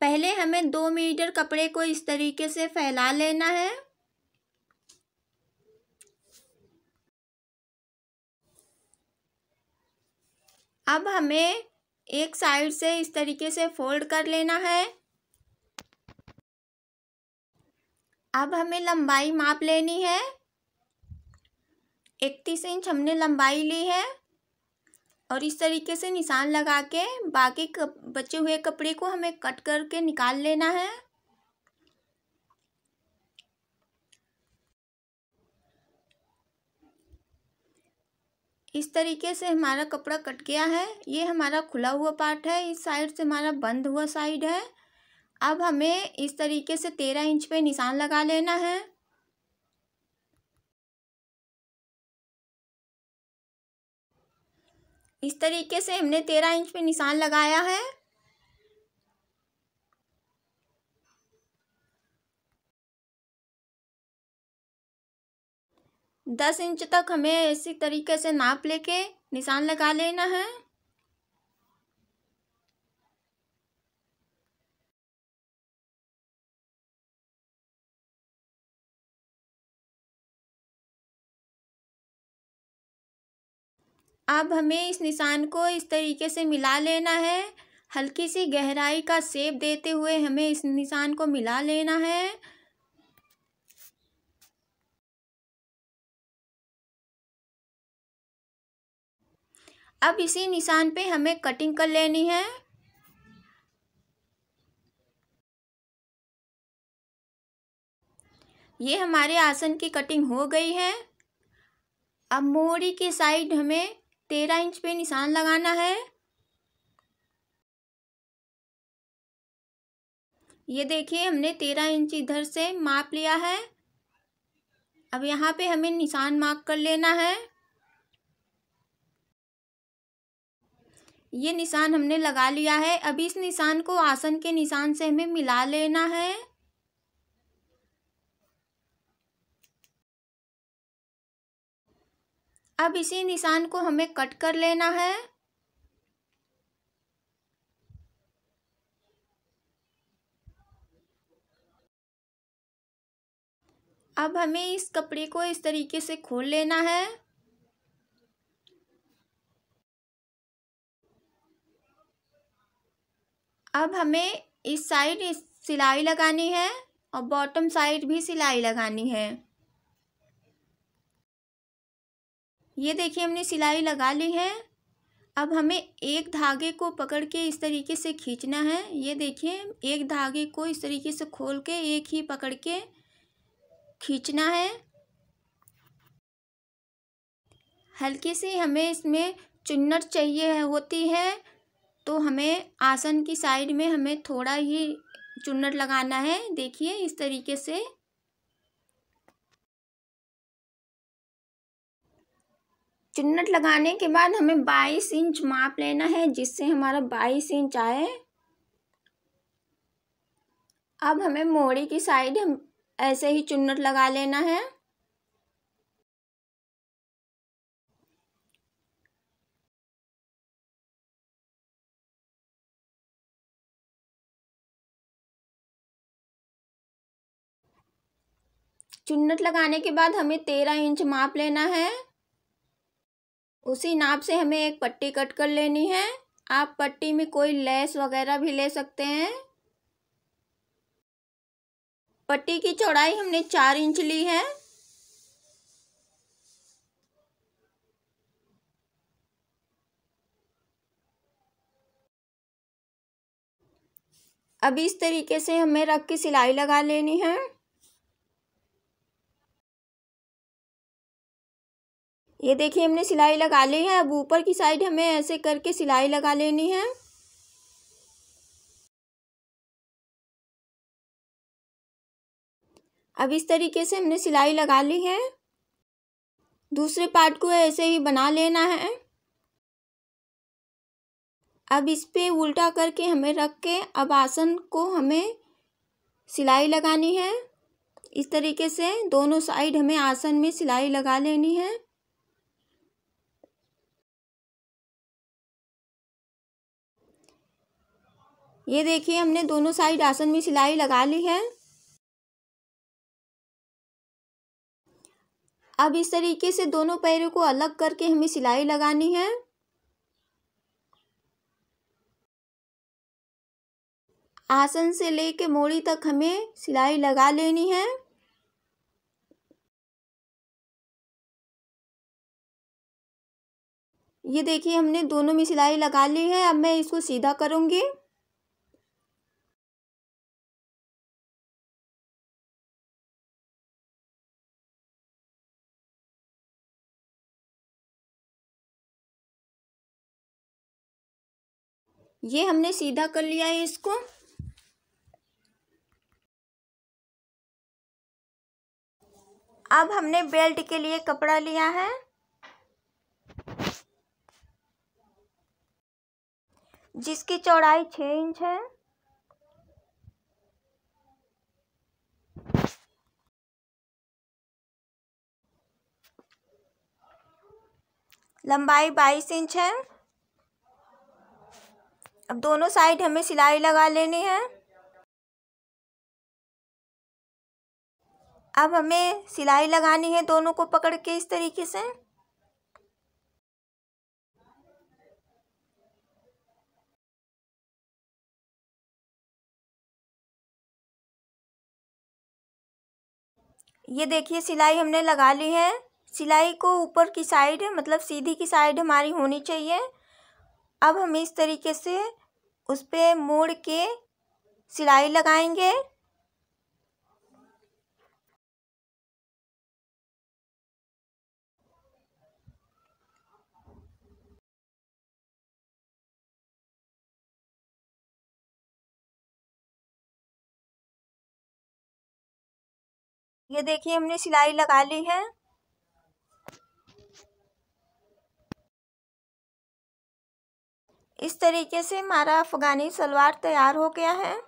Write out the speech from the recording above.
पहले हमें दो मीटर कपड़े को इस तरीके से फैला लेना है अब हमें एक साइड से इस तरीके से फोल्ड कर लेना है अब हमें लंबाई माप लेनी है इकतीस इंच हमने लंबाई ली है और इस तरीके से निशान लगा के बाकी बचे हुए कपड़े को हमें कट करके निकाल लेना है इस तरीके से हमारा कपड़ा कट गया है ये हमारा खुला हुआ पार्ट है इस साइड से हमारा बंद हुआ साइड है अब हमें इस तरीके से तेरह इंच पे निशान लगा लेना है इस तरीके से हमने तेरह इंच पे निशान लगाया है दस इंच तक हमें इसी तरीके से नाप लेके निशान लगा लेना है अब हमें इस निशान को इस तरीके से मिला लेना है हल्की सी गहराई का सेप देते हुए हमें इस निशान को मिला लेना है अब इसी निशान पे हमें कटिंग कर लेनी है ये हमारे आसन की कटिंग हो गई है अब मोड़ी की साइड हमें तेरह इंच पे निशान लगाना है ये देखिए हमने तेरह इंच इधर से माप लिया है अब यहाँ पे हमें निशान मार्क कर लेना है ये निशान हमने लगा लिया है अभी इस निशान को आसन के निशान से हमें मिला लेना है अब इसी निशान को हमें कट कर लेना है अब हमें इस कपड़े को इस तरीके से खोल लेना है अब हमें इस साइड सिलाई लगानी है और बॉटम साइड भी सिलाई लगानी है ये देखिए हमने सिलाई लगा ली है अब हमें एक धागे को पकड़ के इस तरीके से खींचना है ये देखिए एक धागे को इस तरीके से खोल के एक ही पकड़ के खींचना है हल्की से हमें इसमें चुन्नट चाहिए होती है तो हमें आसन की साइड में हमें थोड़ा ही चुन्नट लगाना है देखिए इस तरीके से चिन्नट लगाने के बाद हमें बाईस इंच माप लेना है जिससे हमारा बाईस इंच आए अब हमें मोड़ी की साइड हम ऐसे ही चुन्नट लगा लेना है चुन्नट लगाने के बाद हमें तेरह इंच माप लेना है उसी नाप से हमें एक पट्टी कट कर लेनी है आप पट्टी में कोई लेस वगैरह भी ले सकते हैं पट्टी की चौड़ाई हमने चार इंच ली है अब इस तरीके से हमें रख के सिलाई लगा लेनी है ये देखिए हमने सिलाई लगा ली है अब ऊपर की साइड हमें ऐसे करके सिलाई लगा लेनी है अब इस तरीके से हमने सिलाई लगा ली है दूसरे पार्ट को ऐसे ही बना लेना है अब इस पे उल्टा करके हमें रख के अब आसन को हमें सिलाई लगानी है इस तरीके से दोनों साइड हमें आसन में सिलाई लगा लेनी है ये देखिए हमने दोनों साइड आसन में सिलाई लगा ली है अब इस तरीके से दोनों पैरों को अलग करके हमें सिलाई लगानी है आसन से लेके मोड़ी तक हमें सिलाई लगा लेनी है ये देखिए हमने दोनों में सिलाई लगा ली है अब मैं इसको सीधा करूँगी ये हमने सीधा कर लिया है इसको अब हमने बेल्ट के लिए कपड़ा लिया है जिसकी चौड़ाई छः इंच है लंबाई बाईस इंच है अब दोनों साइड हमें सिलाई लगा लेनी है अब हमें सिलाई लगानी है दोनों को पकड़ के इस तरीके से ये देखिए सिलाई हमने लगा ली है सिलाई को ऊपर की साइड मतलब सीधी की साइड हमारी होनी चाहिए अब हम इस तरीके से उस पर मोड़ के सिलाई लगाएंगे ये देखिए हमने सिलाई लगा ली है इस तरीके से हमारा अफ़ग़ानी सलवार तैयार हो गया है